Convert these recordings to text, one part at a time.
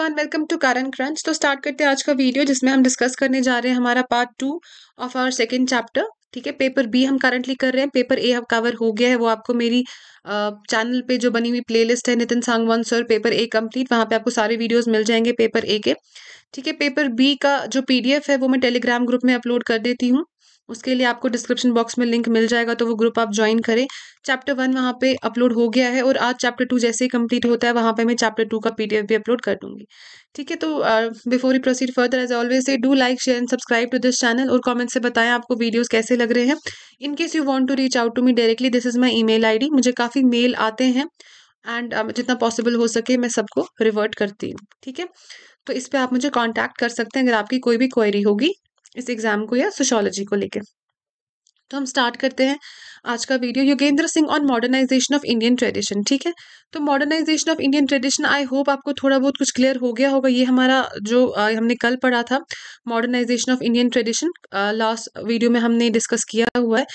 Everyone welcome to Karan crunch तो start करते हैं आज का वीडियो जिसमें हम डिस्कस करने जा रहे हैं हमारा part two of our second chapter ठीक है पेपर बी हम करंटली कर रहे हैं पेपर ए हम कवर हो गया है वो आपको मेरी चैनल पे जो बनी हुई प्लेलिस्ट है Nitin Sangwan sir paper A complete वहाँ पे आपको सारे वीडियोस मिल जाएंगे पेपर ए के ठीक है पेपर बी का जो पीडीएफ है वो मैं टेलीग्राम ग्रुप में अपलोड कर देती हूँ उसके लिए आपको डिस्क्रिप्शन बॉक्स में लिंक मिल जाएगा तो वो ग्रुप आप ज्वाइन करें चैप्टर वन वहाँ पे अपलोड हो गया है और आज चैप्टर टू जैसे ही कंप्लीट होता है वहाँ पे मैं चैप्टर टू का पीडीएफ भी अपलोड कर दूंगी ठीक है तो before you proceed further as always से do like share and subscribe to this channel और कमेंट से बताएं आपको वीडियोस कैसे लग रहे हैं in case you want to reach out to me directly this is my email मुझे काफ़ी मेल आते हैं एंड uh, जितना पॉसिबल हो सके मैं सबको रिवर्ट करती हूँ ठीक है तो इस पर आप मुझे कॉन्टैक्ट कर सकते हैं अगर आपकी कोई भी क्वेरी होगी इस एग्ज़ाम को या सोशोलॉजी को लेकर तो हम स्टार्ट करते हैं आज का video Yogendra Singh on modernisation of Indian tradition ठीक है तो modernisation of Indian tradition I hope आपको थोड़ा बहुत कुछ क्लियर हो गया होगा ये हमारा जो आ, हमने कल पढ़ा था modernisation of Indian tradition last video में हमने डिस्कस किया हुआ है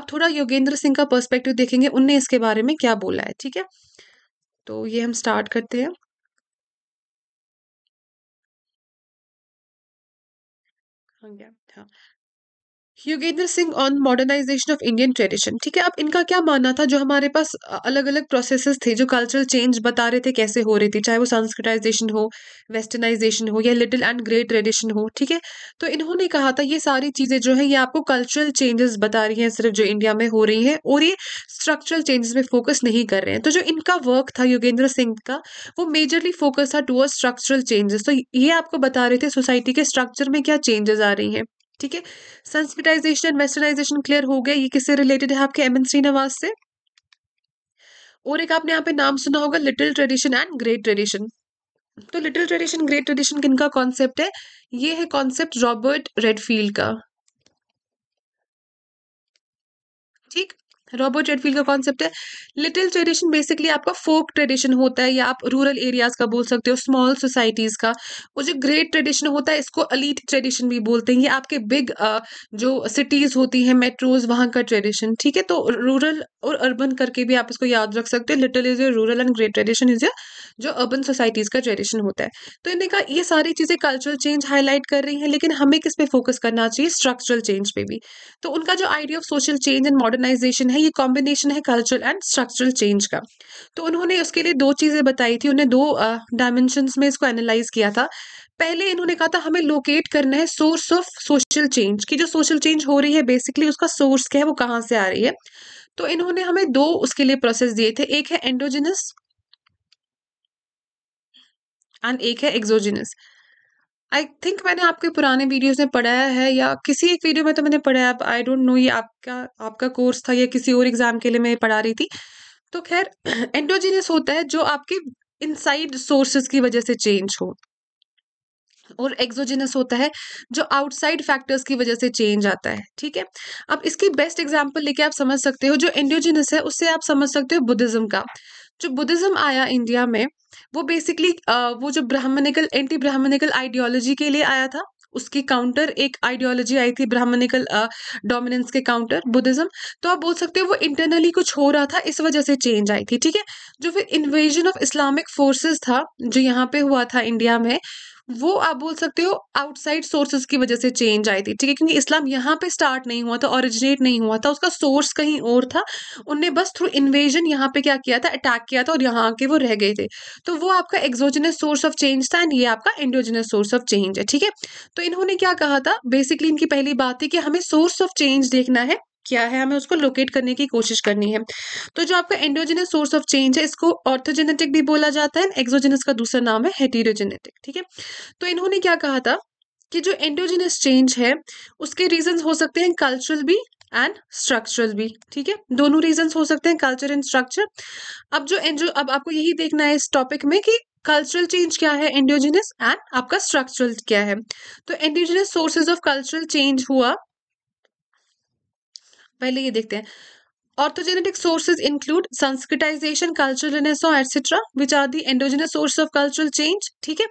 अब थोड़ा योगेंद्र सिंह का पर्स्पेक्टिव देखेंगे उनने इसके बारे में क्या बोला है ठीक है तो ये हम स्टार्ट करते हैं 有点疼。युगेंद्र Singh on modernisation of Indian tradition ठीक है अब इनका क्या मानना था जो हमारे पास अलग अलग प्रोसेसेस थे जो कल्चरल चेंज बता रहे थे कैसे हो रही थी चाहे वो संस्कृटाइजेशन हो वेस्टर्नाइजेशन हो या लिटिल एंड ग्रेट ट्रेडिशन हो ठीक है तो इन्होंने कहा था ये सारी चीज़ें जो है ये आपको कल्चरल चेंजेस बता रही हैं सिर्फ जो इंडिया में हो रही हैं और ये स्ट्रक्चरल चेंजेस में फोकस नहीं कर रहे हैं तो जो इनका वर्क था युगेंद्र सिंह का वो मेजरली फोकस था टूअर्ड स्ट्रक्चरल चेंजेस तो ये आपको बता रहे थे सोसाइटी के स्ट्रक्चर में क्या चेंजेस आ रही हैं ठीक है सेंसिटाइजेशन वेस्टर्नाइजेशन क्लियर हो गया ये किससे रिलेटेड है आपके एम एन श्रीनिवास से और एक आपने यहाँ पे नाम सुना होगा little tradition and great tradition तो लिटिल ट्रेडिशन ग्रेट ट्रेडिशन किन का कॉन्सेप्ट है ये है कॉन्सेप्ट रॉबर्ट रेडफील्ड का ठीक रॉबर्ट रेडफील्ड का कॉन्सेप्ट है लिटिल ट्रेडिशन बेसिकली आपका फोक ट्रेडिशन होता है या आप रूरल एरियाज का बोल सकते हो स्मॉल सोसाइटीज़ का वो जो ग्रेट ट्रेडिशन होता है इसको अलीट ट्रेडिशन भी बोलते हैं ये आपके बिग जो सिटीज़ होती हैं मेट्रोज वहाँ का ट्रेडिशन ठीक है तो रूरल और अर्बन करके भी आप इसको याद रख सकते हो little is your rural and great tradition is your जो अर्बन सोसाइटीज़ का ट्रेडिशन होता है तो इन्हें कहा ये सारी चीज़ें कल्चरल चेंज हाईलाइट कर रही है लेकिन हमें किस पे फोकस करना चाहिए स्ट्रक्चरल चेंज पे भी तो उनका जो idea of social change and modernisation है ये कॉम्बिनेशन है कल्चरल एंड स्ट्रक्चरल चेंज का तो उन्होंने उसके लिए दो चीज़ें बताई थी उन्हें दो डायमेंशन uh, में इसको एनालाइज किया था पहले इन्होंने कहा था हमें लोकेट करना है सोर्स ऑफ सोशल चेंज की जो सोशल चेंज हो रही है बेसिकली उसका सोर्स क्या है वो कहाँ से आ रही है तो इन्होंने हमें दो उसके लिए प्रोसेस दिए थे एक है एंडोजिनस एंड एक है एक्सोजिनस आई थिंक मैंने आपके पुराने वीडियोस में पढ़ाया है या किसी एक वीडियो में तो मैंने पढ़ाया आई डोंट नो ये आपका आपका कोर्स था या किसी और एग्ज़ाम के लिए मैं पढ़ा रही थी तो खैर एंडोजीनियस होता है जो आपके इनसाइड सोर्सेज की वजह से चेंज हो और एक्सोजेनस होता है जो आउटसाइड फैक्टर्स की वजह से चेंज आता है ठीक है अब इसकी बेस्ट एग्जांपल लेके आप समझ सकते हो जो एंडियोजेनस है उससे आप समझ सकते हो बुद्धिज्म का जो बुद्धिज़्म आया इंडिया में वो बेसिकली वो जो ब्राह्मणिकल एंटी ब्राह्मणिकल आइडियोलॉजी के लिए आया था उसकी काउंटर एक आइडियोलॉजी आई थी ब्राह्मणिकल डोमिनेंस के काउंटर बुद्धिज्म तो आप बोल सकते हो वो इंटरनली कुछ हो रहा था इस वजह से चेंज आई थी ठीक है जो फिर इन्वेजन ऑफ इस्लामिक फोर्सेस था जो यहाँ पे हुआ था इंडिया में वो आप बोल सकते हो आउटसाइड सोर्सेज की वजह से चेंज आई थी ठीक है क्योंकि इस्लाम यहाँ पे स्टार्ट नहीं हुआ था ओरिजिनेट नहीं हुआ था उसका सोर्स कहीं और था उनने बस थ्रू इन्वेजन यहाँ पे क्या किया था अटैक किया था और यहाँ के वो रह गए थे तो वो आपका एक्सोजिनस सोर्स ऑफ चेंज था एंड ये आपका इंडोजिनस सोर्स ऑफ चेंज है ठीक है तो इन्होंने क्या कहा था बेसिकली इनकी पहली बात थी कि हमें सोर्स ऑफ चेंज देखना है क्या है हमें उसको लोकेट करने की कोशिश करनी है तो जो आपका एंडोजेनस सोर्स ऑफ चेंज है इसको ऑर्थोजेनेटिक भी बोला जाता है एक्सोजेनस का दूसरा नाम है हेटीरोजेनेटिक ठीक है तो इन्होंने क्या कहा था कि जो एंडोजेनस चेंज है उसके रीजन हो सकते हैं कल्चरल भी एंड स्ट्रक्चरल भी ठीक है दोनों रीजन हो सकते हैं कल्चर एंड स्ट्रक्चर अब जो एंड अब आपको यही देखना है इस टॉपिक में कि कल्चरल चेंज क्या है एंडियोजिनस एंड आपका स्ट्रक्चरल क्या है तो endogenous sources of cultural change हुआ पहले ये देखते हैं orthogenetic sources include sanskritisation culture etcetera which are the endogenous source of cultural change ठीक है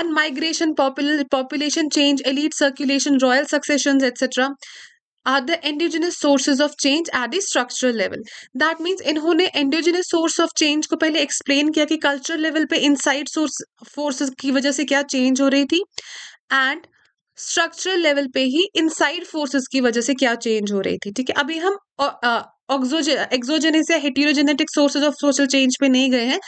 and migration population change elite circulation royal succession etcetera are the endogenous sources of change at the structural level that means इन्होंने endogenous source of change को पहले explain किया कि cultural level पे इन side source forces की वजह से क्या चेंज हो रही थी एंड स्ट्रक्चरल लेवल पे ही इनसाइड फोर्सेस की वजह से क्या चेंज हो रही थी ठीक है अभी हम एक्सोजेनिस या heterogenetic sources of social change पे नहीं गए हैं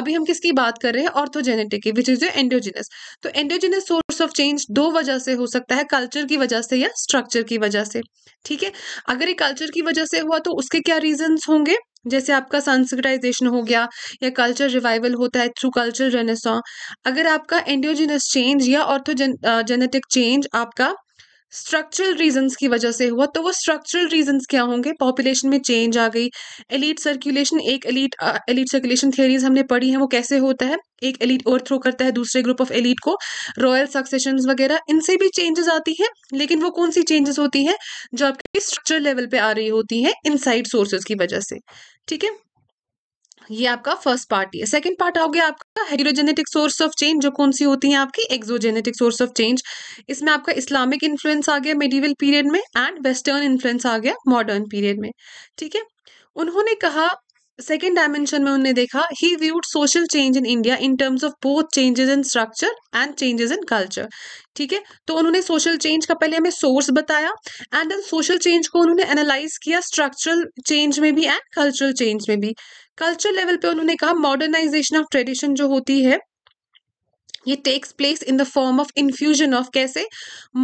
अभी हम किसकी बात कर रहे हैं ऑर्थोजेनेटिक की विच इज द एंडोजेनस तो एंडोजेनस सोर्स ऑफ चेंज दो वजह से हो सकता है कल्चर की वजह से या स्ट्रक्चर की वजह से ठीक है अगर ये कल्चर की वजह से हुआ तो उसके क्या रीजन होंगे जैसे आपका संस्कृटाइजेशन हो गया या कल्चर रिवाइवल होता है थ्रू कल्चर रेनेसा अगर आपका एंडियोजिनस चेंज या ऑर्थोजेनेटिक चेंज आपका स्ट्रक्चरल रीजंस की वजह से हुआ तो वो स्ट्रक्चरल रीजंस क्या होंगे पॉपुलेशन में चेंज आ गई एलिट सर्कुलेशन एक एलिट एलीट सर्कुलेशन थियरीज हमने पढ़ी हैं वो कैसे होता है एक एलीट थ्रो करता है दूसरे ग्रुप ऑफ एलीट को रॉयल सक्सेशन वगैरह इनसे भी चेंजेस आती हैं लेकिन वो कौन सी चेंजेस होती हैं जो आपके स्ट्रक्चर लेवल पे आ रही होती हैं इनसाइड सोर्सेज की वजह से ठीक है ये आपका फर्स्ट पार्ट है सेकंड पार्ट आओगे आपका हेरोजेनेटिक सोर्स ऑफ चेंज जो कौन सी होती है आपकी एक्सोजेनेटिक सोर्स ऑफ चेंज इसमें आपका इस्लामिक इन्फ्लुएंस आ गया मेडिवल पीरियड में एंड वेस्टर्न इन्फ्लुएंस आ गया मॉडर्न पीरियड में ठीक है उन्होंने कहा सेकेंड डायमेंशन में उन्होंने देखा he viewed social change in India in terms of both changes in structure and changes in culture ठीक है तो उन्होंने सोशल चेंज का पहले हमें सोर्स बताया एंड देन सोशल चेंज को उन्होंने एनालाइज किया स्ट्रक्चरल चेंज में भी एंड कल्चरल चेंज में भी कल्चर लेवल पे उन्होंने कहा मॉडर्नाइजेशन ऑफ ट्रेडिशन जो होती है ये takes place in the form of infusion of कैसे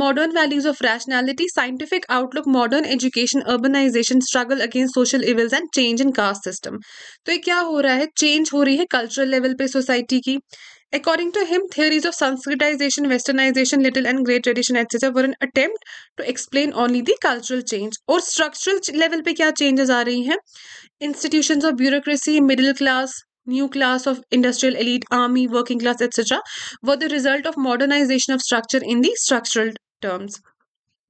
modern values of rationality scientific outlook modern education urbanisation struggle against social evils and change in caste system तो ये क्या हो रहा है चेंज हो रही है कल्चरल लेवल पे सोसाइटी की According to him, theories of Sanskritization, Westernization, little and great tradition, etc. were an attempt to explain only the cultural change. Or structural level pe kya changes are रही हैं Institutions of bureaucracy, middle class, new class of industrial elite, army, working class, etc. were the result of modernization of structure in the structural terms.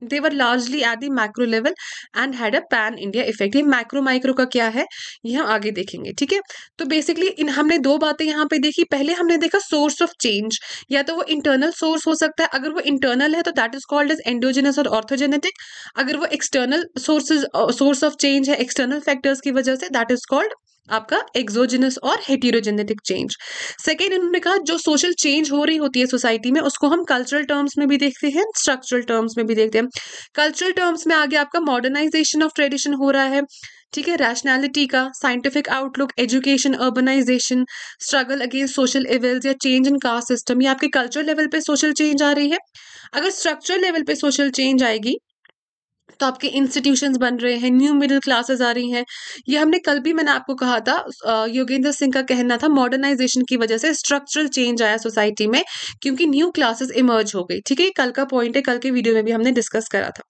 They were largely at the macro level and had a pan India effect ये macro micro का क्या है ये हम आगे देखेंगे ठीक है तो बेसिकली इन हमने दो बातें यहाँ पे देखी पहले हमने देखा सोर्स ऑफ चेंज या तो वो इंटरनल सोर्स हो सकता है अगर वो इंटरनल है तो that is called as endogenous और ऑर्थोजेनेटिक अगर वो external sources source of change है एक्सटर्नल फैक्टर्स की वजह से दैट इज कॉल्ड आपका एक्सोजिनस और हेटीरोजेनेटिक चेंज सेकेंड इन्होंने कहा जो सोशल चेंज हो रही होती है सोसाइटी में उसको हम कल्चरल टर्म्स में भी देखते हैं स्ट्रक्चरल टर्म्स में भी देखते हैं कल्चरल टर्म्स में आगे आपका मॉडर्नाइजेशन ऑफ ट्रेडिशन हो रहा है ठीक है रैशनैलिटी का scientific outlook education urbanisation struggle against social evils या चेंज इन कास्ट सिस्टम या आपके कल्चरल लेवल पे सोशल चेंज आ रही है अगर स्ट्रक्चरल लेवल पे सोशल चेंज आएगी तो आपके इंस्टीट्यूशन बन रहे हैं न्यू मिडिल क्लासेस आ रही हैं ये हमने कल भी मैंने आपको कहा था योगेंद्र सिंह का कहना था मॉडर्नाइजेशन की वजह से स्ट्रक्चरल चेंज आया सोसाइटी में क्योंकि न्यू क्लासेस इमर्ज हो गई ठीक है कल का पॉइंट है कल के वीडियो में भी हमने डिस्कस करा था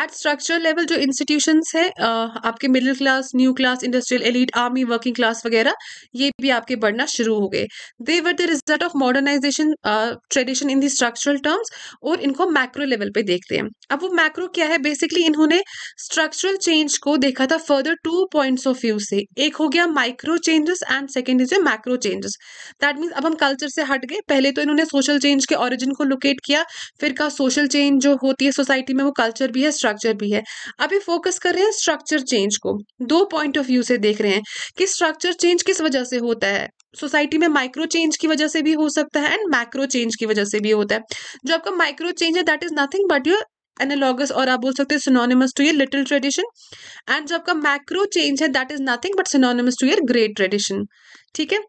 एट स्ट्रक्चरल लेवल जो इंस्टीट्यूशन है आपके middle class new class industrial elite army working class वगैरह ये भी आपके बढ़ना शुरू हो गए they were the result of modernisation tradition in the structural terms और इनको मैक्रो लेवल पे देखते हैं अब वो मैक्रो क्या है बेसिकली इन्होंने स्ट्रक्चरल चेंज को देखा था further two points of view से एक हो गया micro changes and second is a macro changes that means अब हम कल्चर से हट गए पहले तो इन्होंने सोशल चेंज के ऑरिजिन को लोकेट किया फिर कहा सोशल चेंज जो होती है सोसाइटी में वो कल्चर भी है स्ट्रक्चर भी है अभी फोकस कर रहे हैं स्ट्रक्चर चेंज को दो पॉइंट ऑफ व्यू से देख रहे हैं कि स्ट्रक्चर चेंज किस वजह से होता है सोसाइटी में माइक्रो चेंज की वजह से भी हो सकता है एंड माइक्रो चेंज की वजह से भी होता है जो आपका माइक्रो चेंज है that is nothing but your analogous और आप बोल सकते हैं सिनोनिमस टू ये लिटिल ट्रेडिशन एंड जो आपका मैक्रो चेंज है that is nothing but synonymous to your great tradition ठीक है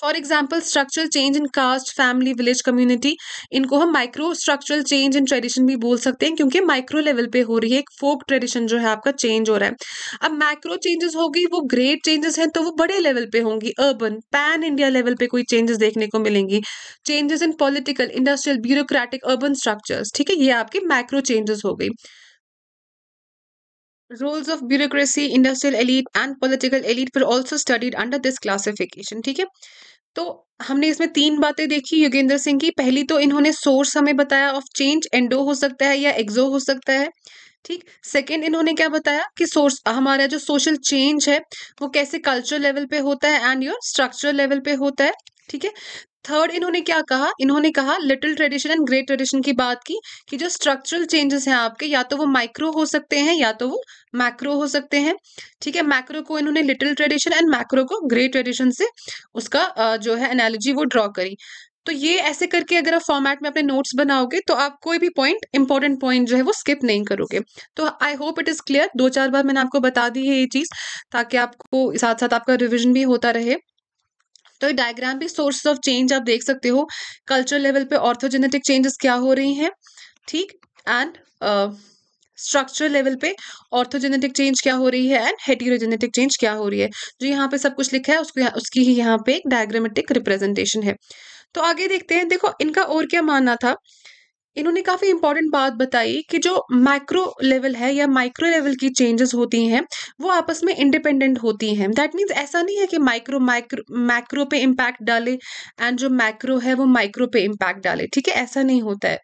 for example structural change in caste family village community इनको हम micro structural change in tradition भी बोल सकते हैं क्योंकि माइक्रो लेवल पे हो रही है एक फोक ट्रेडिशन जो है आपका चेंज हो रहा है अब माइक्रो चेंजेस हो गई वो ग्रेट चेंजेस हैं तो वो बड़े लेवल पे होंगी अर्बन पैन इंडिया लेवल पे कोई चेंजेस देखने को मिलेंगी changes in political industrial bureaucratic urban structures ठीक है ये आपके माइक्रो चेंजेस हो गई roles of bureaucracy industrial elite and political elite फिर also studied under this classification ठीक है तो हमने इसमें तीन बातें देखी योगेंद्र सिंह की पहली तो इन्होंने सोर्स हमें बताया ऑफ चेंज एंडो हो सकता है या एग्जो हो सकता है ठीक सेकेंड इन्होंने क्या बताया कि सोर्स हमारा जो सोशल चेंज है वो कैसे कल्चरल लेवल पे होता है एंड योर स्ट्रक्चरल लेवल पे होता है ठीक है थर्ड इन्होंने क्या कहा इन्होंने कहा little tradition and great tradition की बात की कि जो स्ट्रक्चरल चेंजेस हैं आपके या तो वो माइक्रो हो सकते हैं या तो वो मैक्रो हो सकते हैं ठीक है मैक्रो को इन्होंने लिटिल ट्रेडिशन एंड मैक्रो को ग्रेट ट्रेडिशन से उसका जो है एनालॉजी वो ड्रॉ करी तो ये ऐसे करके अगर आप फॉर्मेट में अपने नोट्स बनाओगे तो आप कोई भी पॉइंट इंपॉर्टेंट पॉइंट जो है वो स्किप नहीं करोगे तो I hope it is clear दो चार बार मैंने आपको बता दी है ये चीज़ ताकि आपको साथ साथ आपका रिविजन भी होता रहे तो डायग्राम भी सोर्स ऑफ चेंज आप देख सकते हो कल्चरल लेवल पे ऑर्थोजेनेटिक चेंजेस क्या हो रही हैं ठीक एंड स्ट्रक्चर लेवल पे ऑर्थोजेनेटिक चेंज क्या हो रही है एंड हेटीरोजेनेटिक चेंज क्या हो रही है जो तो यहाँ पे सब कुछ लिखा है उसको उसकी ही यहाँ पे एक डायग्रामेटिक रिप्रेजेंटेशन है तो आगे देखते हैं देखो इनका और क्या मानना था इन्होंने काफ़ी इंपॉर्टेंट बात बताई कि जो माइक्रो लेवल है या माइक्रो लेवल की चेंजेस होती हैं वो आपस में इंडिपेंडेंट होती हैं दैट मींस ऐसा नहीं है कि माइक्रो माइक्रो मैक्रो पे इम्पैक्ट डाले एंड जो मैक्रो है वो माइक्रो पे इम्पैक्ट डाले ठीक है ऐसा नहीं होता है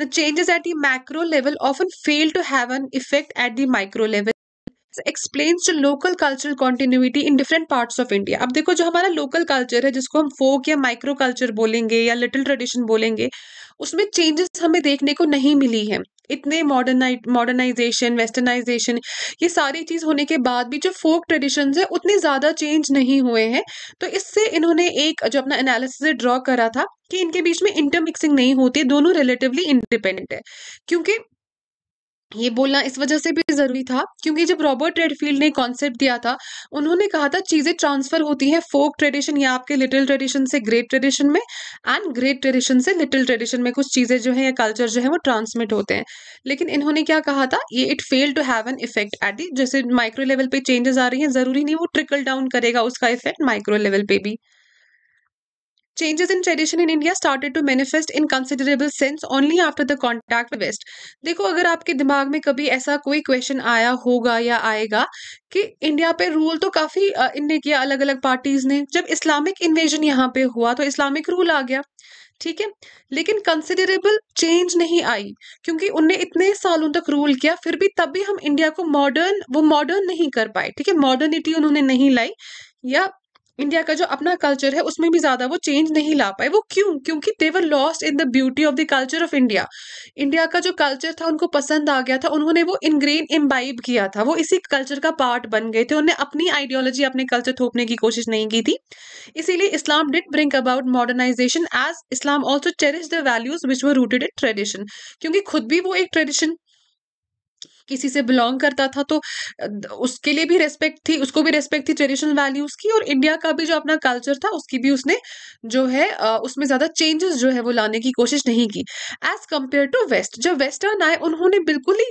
the changes at the micro level often fail to have an effect at the micro level explains to local cultural continuity in different parts of India अब देखो जो हमारा लोकल कल्चर है जिसको हम फोक या माइक्रो कल्चर बोलेंगे या लिटिल ट्रेडिशन बोलेंगे उसमें चेंजेस हमें देखने को नहीं मिली है इतने मॉडर्नाइ मॉडर्नाइजेशन वेस्टर्नाइजेशन ये सारी चीज़ होने के बाद भी जो फोक ट्रेडिशंस है उतने ज़्यादा चेंज नहीं हुए हैं तो इससे इन्होंने एक जो अपना एनालिसिस ड्रॉ करा था कि इनके बीच में इंटरमिक्सिंग नहीं होती दोनों रिलेटिवली इंडिपेंडेंट है क्योंकि ये बोलना इस वजह से भी ज़रूरी था क्योंकि जब रॉबर्ट रेडफील्ड ने कॉन्सेप्ट दिया था उन्होंने कहा था चीज़ें ट्रांसफ़र होती हैं फोक ट्रेडिशन या आपके लिटिल ट्रेडिशन से ग्रेट ट्रेडिशन में एंड ग्रेट ट्रेडिशन से लिटिल ट्रेडिशन में कुछ चीज़ें जो है या कल्चर जो है वो ट्रांसमिट होते हैं लेकिन इन्होंने क्या कहा था ये it fail to have an effect at the जैसे माइक्रो लेवल पे चेंजेस आ रही हैं ज़रूरी नहीं वो ट्रिकल डाउन करेगा उसका इफेक्ट माइक्रो लेवल पे भी changes in tradition in India started to manifest in considerable sense only after the contact with देखो अगर आपके दिमाग में कभी ऐसा कोई क्वेश्चन आया होगा या आएगा कि इंडिया पे रूल तो काफ़ी इनने किया अलग अलग पार्टीज ने जब इस्लामिक इन्वेजन यहाँ पे हुआ तो इस्लामिक रूल आ गया ठीक है लेकिन कंसिडरेबल चेंज नहीं आई क्योंकि उनने इतने सालों तक रूल किया फिर भी तब भी हम इंडिया को मॉडर्न वो मॉडर्न नहीं कर पाए ठीक है मॉडर्निटी उन्होंने नहीं लाई या इंडिया का जो अपना कल्चर है उसमें भी ज़्यादा वो चेंज नहीं ला पाए वो क्यों क्योंकि they were lost in the beauty of the culture of India India का जो कल्चर था उनको पसंद आ गया था उन्होंने वो इनग्रेन इम्बाइब किया था वो इसी कल्चर का पार्ट बन गए थे उन्होंने अपनी आइडियोलॉजी अपने कल्चर थोपने की कोशिश नहीं की थी इसीलिए Islam did bring about modernization as Islam also cherish the values which were rooted in tradition क्योंकि खुद भी वो एक ट्रेडिशन किसी से बिलोंग करता था तो उसके लिए भी रेस्पेक्ट थी उसको भी रेस्पेक्ट थी ट्रेडिशनल वैल्यूज की और इंडिया का भी जो अपना कल्चर था उसकी भी उसने जो है उसमें ज्यादा चेंजेस जो है वो लाने की कोशिश नहीं की एज कम्पेयर टू वेस्ट जब वेस्टर्न आए उन्होंने बिल्कुल ही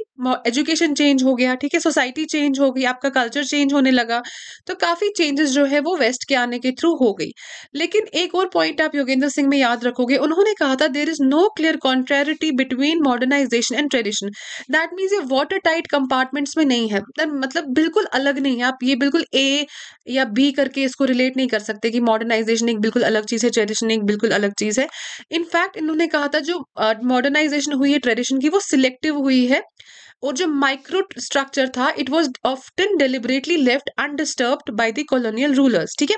एजुकेशन चेंज हो गया ठीक है सोसाइटी चेंज हो गई आपका कल्चर चेंज होने लगा तो काफी चेंजेस जो है वो वेस्ट के आने के थ्रू हो गई लेकिन एक और पॉइंट आप योगेंद्र सिंह में याद रखोगे उन्होंने कहा था there is no clear contrariety between modernization and tradition that means ये वाटर टाइट कंपार्टमेंट्स में नहीं है मतलब बिल्कुल अलग नहीं है आप ये बिल्कुल ए या बी करके इसको रिलेट नहीं कर सकते कि मॉडर्नाइजेशन एक बिल्कुल अलग चीज़ है ट्रेडिशन एक बिल्कुल अलग चीज़ है इनफैक्ट इन्होंने कहा था जो मॉडर्नाइजेशन हुई है ट्रेडिशन की वो सिलेक्टिव हुई है और जो माइक्रो स्ट्रक्चर था it was often deliberately left undisturbed by the colonial rulers ठीक है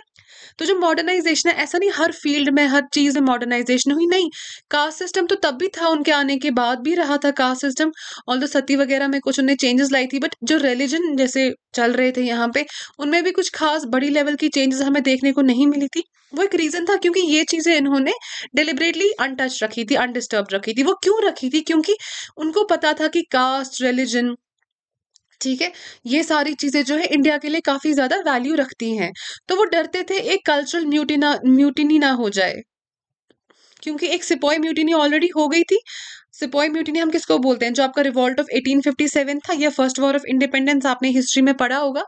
तो जो मॉडर्नाइजेशन है ऐसा नहीं हर फील्ड में हर चीज़ में मॉडर्नाइजेशन हुई नहीं कास्ट सिस्टम तो तब भी था उनके आने के बाद भी रहा था कास्ट सिस्टम ऑल तो सती वगैरह में कुछ उन्हें चेंजेस लाई थी बट जो रिलीजन जैसे चल रहे थे यहाँ पे उनमें भी कुछ खास बड़ी लेवल की चेंजेस हमें देखने को नहीं मिली थी वो एक रीज़न था क्योंकि ये चीज़ें इन्होंने डिलिबरेटली अनटच रखी थी अनडिस्टर्ब रखी थी वो क्यों रखी थी क्योंकि उनको पता था कि कास्ट रिलीजन ठीक है ये सारी चीज़ें जो है इंडिया के लिए काफ़ी ज़्यादा वैल्यू रखती हैं तो वो डरते थे एक कल्चरल म्यूटिना म्यूटिनी ना हो जाए क्योंकि एक सिपोई म्यूटिनी ऑलरेडी हो गई थी सिपोई म्यूटिनी हम किसको बोलते हैं जो आपका रिवॉल्ट ऑफ 1857 था या फर्स्ट वॉर ऑफ इंडिपेंडेंस आपने हिस्ट्री में पढ़ा होगा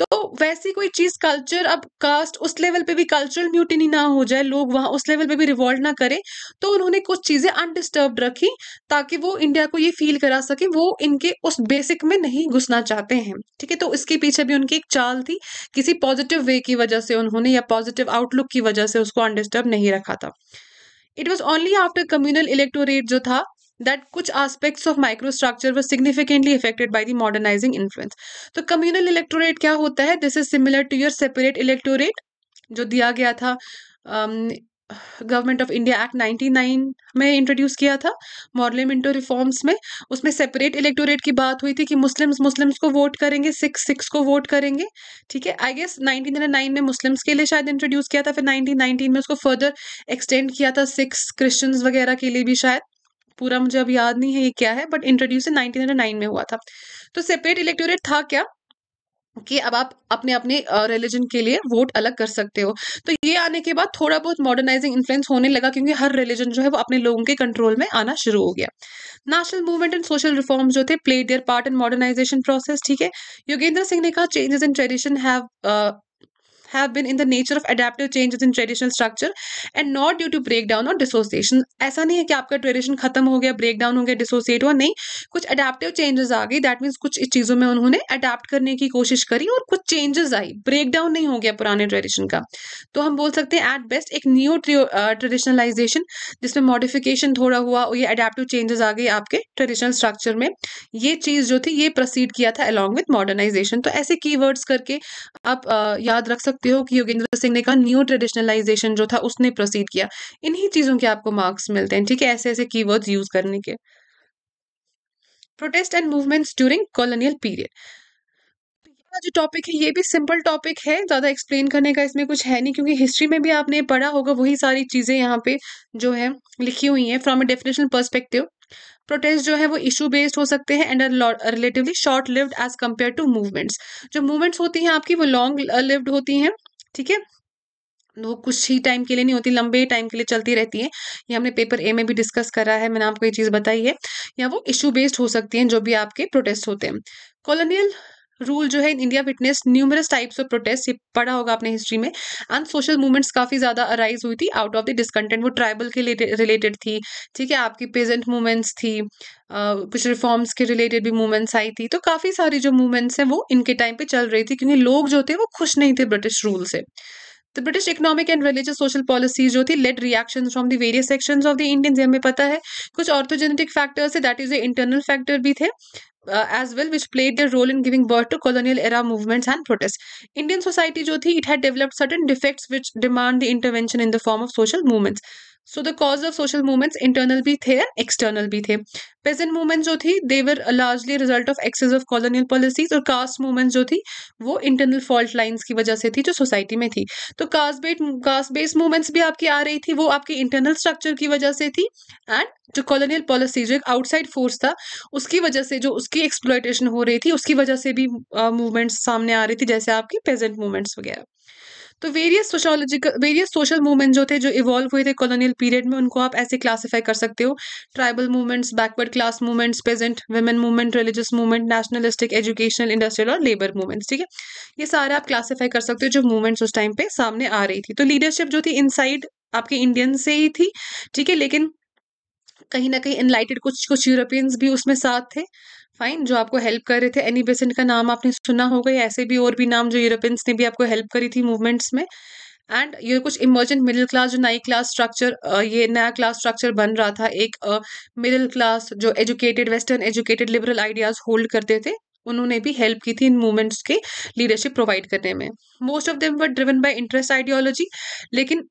तो वैसी कोई चीज कल्चर अब कास्ट उस लेवल पे भी कल्चरल म्यूटिनी ना हो जाए लोग वहां उस लेवल पे भी रिवॉल्ट ना करें तो उन्होंने कुछ चीजें अनडिस्टर्ब रखी ताकि वो इंडिया को ये फील करा सके वो इनके उस बेसिक में नहीं घुसना चाहते हैं ठीक है तो इसके पीछे भी उनकी एक चाल थी किसी पॉजिटिव वे की वजह से उन्होंने या पॉजिटिव आउटलुक की वजह से उसको अनडिस्टर्ब नहीं रखा था it was only after communal electorate जो था दैट कुछ आस्पेक्ट्स ऑफ माइक्रोस्ट्रक्चर वो significantly affected by the modernizing influence तो कम्यूनल इलेक्टोरेट क्या होता है this is similar to your separate electorate जो दिया गया था गवर्नमेंट ऑफ इंडिया एक्ट 99 में इंट्रोड्यूस किया था मॉर्लिमेंटो रिफॉर्म्स में उसमें सेपरेट इलेक्टोरेट की बात हुई थी कि मुस्लिम्स मुस्लिम्स को वोट करेंगे सिक्स सिक्स को वोट करेंगे ठीक है आई गेस 1999 में मुस्लिम्स के लिए शायद इंट्रोड्यूस किया था फिर 1919 में उसको फर्दर एक्सटेंड किया था सिक्स क्रिश्चियंस वगैरह के लिए भी शायद पूरा मुझे अब याद नहीं है ये क्या है बट इंट्रोड्यूस नाइनटीन में हुआ था तो सेपरेट इलेक्टोरेट था क्या कि अब आप अपने अपने रिलीजन के लिए वोट अलग कर सकते हो तो ये आने के बाद थोड़ा बहुत मॉडर्नाइजिंग इन्फ्लुएंस होने लगा क्योंकि हर रिलीजन जो है वो अपने लोगों के कंट्रोल में आना शुरू हो गया national movement and social reform जो थे play their part in modernization process ठीक है योगेंद्र सिंह ने कहा changes in tradition have have been in the nature of adaptive changes in traditional structure and not due to breakdown or dissociation ऐसा नहीं है कि आपका ट्रेडिशन खत्म हो गया ब्रेकडाउन हो गया डिसोसिएट हुआ नहीं कुछ अडेप्टिव चेंजेस आ गई दैट मीन्स कुछ इस चीज़ों में उन्होंने अडेप्ट करने की कोशिश करी और कुछ चेंजेस आई ब्रेकडाउन नहीं हो गया पुराने ट्रेडिशन का तो हम बोल सकते हैं एट बेस्ट एक न्यू ट्रेडिशनलाइजेशन uh, जिसमें मॉडिफिकेशन थोड़ा हुआ और ये अडेप्टिव चेंजेस आ गए आपके ट्रेडिशनल स्ट्रक्चर में ये चीज़ जो थी ये प्रोसीड किया था अलॉन्ग विथ मॉडर्नाइजेशन तो ऐसे वर्ड्स करके आप uh, याद रख सकते सकते हो कि योगेंद्र सिंह ने कहा न्यू ट्रेडिशनलाइजेशन जो था उसने प्रोसीड किया इन्हीं चीज़ों के आपको मार्क्स मिलते हैं ठीक है ऐसे ऐसे की यूज करने के protest and movements during colonial period जो टॉपिक है ये भी सिंपल टॉपिक है ज़्यादा एक्सप्लेन करने का इसमें कुछ है नहीं क्योंकि हिस्ट्री में भी आपने पढ़ा होगा वही सारी चीज़ें यहाँ पे जो है लिखी हुई है from a definitional perspective protest जो है वो इशू बेस्ड हो सकते हैं and relatively short lived as compare to movements जो मूवमेंट्स होती हैं आपकी वो लॉन्ग लिव्ड uh, होती हैं ठीक है वो कुछ ही टाइम के लिए नहीं होती लंबे टाइम के लिए चलती रहती है ये हमने पेपर ए में भी डिस्कस करा है मैंने आपको ये चीज़ बताई है या वो इशू बेस्ड हो सकती हैं जो भी आपके प्रोटेस्ट होते हैं कॉलोनियल रूल जो है in India witness numerous types of protest ये पढ़ा होगा आपने हिस्ट्री में एंड सोशल मूवमेंट्स काफ़ी ज़्यादा अराइज हुई थी आउट ऑफ द डिसकंटेंट वो ट्राइबल के रिलेटेड थी ठीक है आपकी पेजेंट मूवमेंट्स थी कुछ रिफॉर्म्स के रिलेटेड भी मूवमेंट्स आई थी तो काफ़ी सारी जो मूवमेंट्स हैं वो इनके टाइम पे चल रही थी क्योंकि लोग जो थे वो खुश नहीं थे ब्रिटिश रूल से तो British economic and religious social policies जो थी led reaction from the various sections of the Indian Indians हमें पता है कुछ ऑर्थोजेनेटिक फैक्टर्स है that is the internal factor भी थे uh, as well which played their role in giving birth to colonial era movements and protests indian society jothi it had developed certain defects which demand the intervention in the form of social movements so the cause of social movements internal भी थे and external भी थे present movement जो थी they were largely result of excess of colonial policies और caste movement जो थी वो इंटरनल फॉल्ट लाइन्स की वजह से थी जो सोसाइटी में थी तो caste bet caste based movements भी आपकी आ रही थी वो आपकी इंटरनल स्ट्रक्चर की वजह से थी एंड जो कॉलोनियल पॉलिसी जो एक आउटसाइड फोर्स था उसकी वजह से जो उसकी एक्सप्लोइटेशन हो रही थी उसकी वजह से भी मूवमेंट्स uh, सामने आ रही थी जैसे आपकी प्रेजेंट मूवमेंट्स वगैरह तो various sociological various social movement जो थे जो इवॉल्व हुए थे कॉलोनियल पीरियड में उनको आप ऐसे क्लासीफाई कर सकते हो tribal movements backward class movements peasant women movement religious movement nationalistic educational industrial और लेबर मूवमेंट्स ठीक है ये सारे आप क्लासीफाई कर सकते हो जो मूवमेंट्स उस टाइम पे सामने आ रही थी तो लीडरशिप जो थी इनसाइड आपके इंडियन से ही थी ठीक है लेकिन कहीं ना कहीं इनलाइटेड कुछ कुछ यूरोपियंस भी उसमें साथ थे फाइन जो आपको हेल्प कर रहे थे एनी बेसेंट का नाम आपने सुना होगा या ऐसे भी और भी नाम जो यूरोपियंस ने भी आपको हेल्प करी थी मूवमेंट्स में एंड ये कुछ इमर्जेंट मिडिल क्लास जो नई क्लास स्ट्रक्चर ये नया क्लास स्ट्रक्चर बन रहा था एक मिडिल uh, क्लास जो educated western educated liberal ideas hold करते थे उन्होंने भी हेल्प की थी इन मूवमेंट्स के लीडरशिप प्रोवाइड करने में most of them were driven by interest ideology लेकिन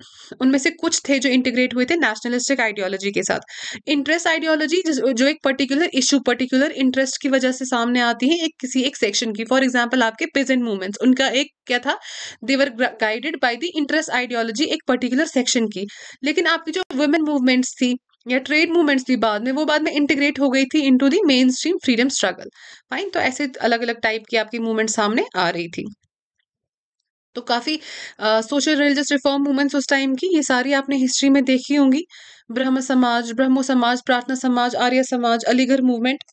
उनमें से कुछ थे जो इंटीग्रेट हुए थे नेशनलिस्टिक आइडियोलॉजी के साथ इंटरेस्ट आइडियोलॉजी जो एक पर्टिकुलर इशू पर्टिकुलर इंटरेस्ट की वजह से सामने आती है एक किसी एक सेक्शन की फॉर एग्जाम्पल आपके प्रेजेंट मूवमेंट्स उनका एक क्या था they were guided by the interest ideology एक पर्टिकुलर सेक्शन की लेकिन आपकी जो वुमेन मूवमेंट्स थी या ट्रेड मूवमेंट्स भी बाद में वो बाद में इंटीग्रेट हो गई थी into the main stream freedom struggle fine तो ऐसे अलग अलग टाइप की आपकी मूवमेंट सामने आ रही थी तो काफ़ी सोशल रिलीजियस रिफॉर्म मूवमेंट्स उस टाइम की ये सारी आपने हिस्ट्री में देखी होंगी ब्रह्म समाज ब्रह्मो समाज प्रार्थना Samaj Arya Samaj Aligarh movement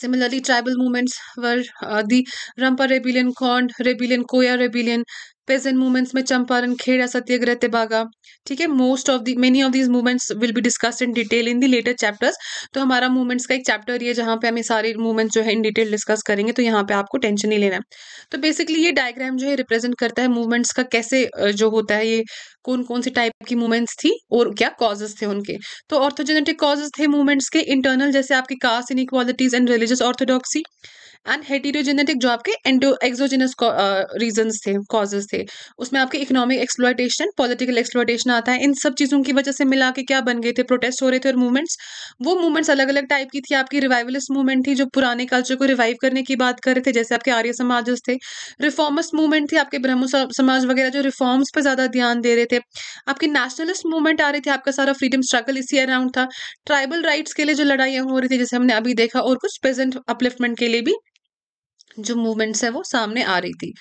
similarly tribal movements were the the rebellion Kond rebellion Koya rebellion peasant movements में चंपारण खेड़ा सत्याग्रह तेबागा ठीक है most of the many of these movements will be discuss in detail in the later chapters तो हमारा मूवमेंट्स का एक चैप्टर ये जहाँ पे हमें सारे मूवमेंट्स जो है इन डिटेल डिस्कस करेंगे तो यहाँ पे आपको टेंशन नहीं लेना है तो बेसिकली ये डायग्राम जो है रिप्रेजेंट करता है मूवमेंट्स का कैसे जो होता है ये कौन कौन से टाइप की मूवमेंट्स थी और क्या कॉजेज थे उनके तो ऑर्थोजेनेटिक कॉजेज थे मूवमेंट्स के इंटरनल जैसे आपकी caste inequalities and religious orthodoxy and heterogenetic जो आपके एंडो एक्सोजेनस रीजन थे कॉजेज थे उसमें आपके इकोनॉमिक एक्सप्लॉयटेशन पॉलिटिकल एक्सप्लॉयटेशन आता है इन सब चीज़ों की वजह से मिला के क्या बन गए थे प्रोटेस्ट हो रहे थे और मूवमेंट्स वो मूवमेंट्स अलग अलग टाइप की थी आपकी रिवाइवलिस्ट मूवमेंट थी जो पुराने कल्चर को रिवाइव करने की बात कर रहे थे जैसे आपके आर्य समाज थे रिफॉर्मस मूवमेंट थे आपके ब्रह्म समाज वगैरह जो रिफॉर्म्स पर ज़्यादा ध्यान दे रहे थे आपके नेशनलिस्ट मूवमेंट आ रहे थे आपका सारा फ्रीडम स्ट्रगल इसी अराउंड था ट्राइबल राइट्स के लिए जो लड़ाइयाँ हो रही थी जैसे हमने अभी देखा और कुछ प्रेजेंट अपलिफ्टमेंट के लिए भी जो मूवमेंट्स है वो सामने आ रही थी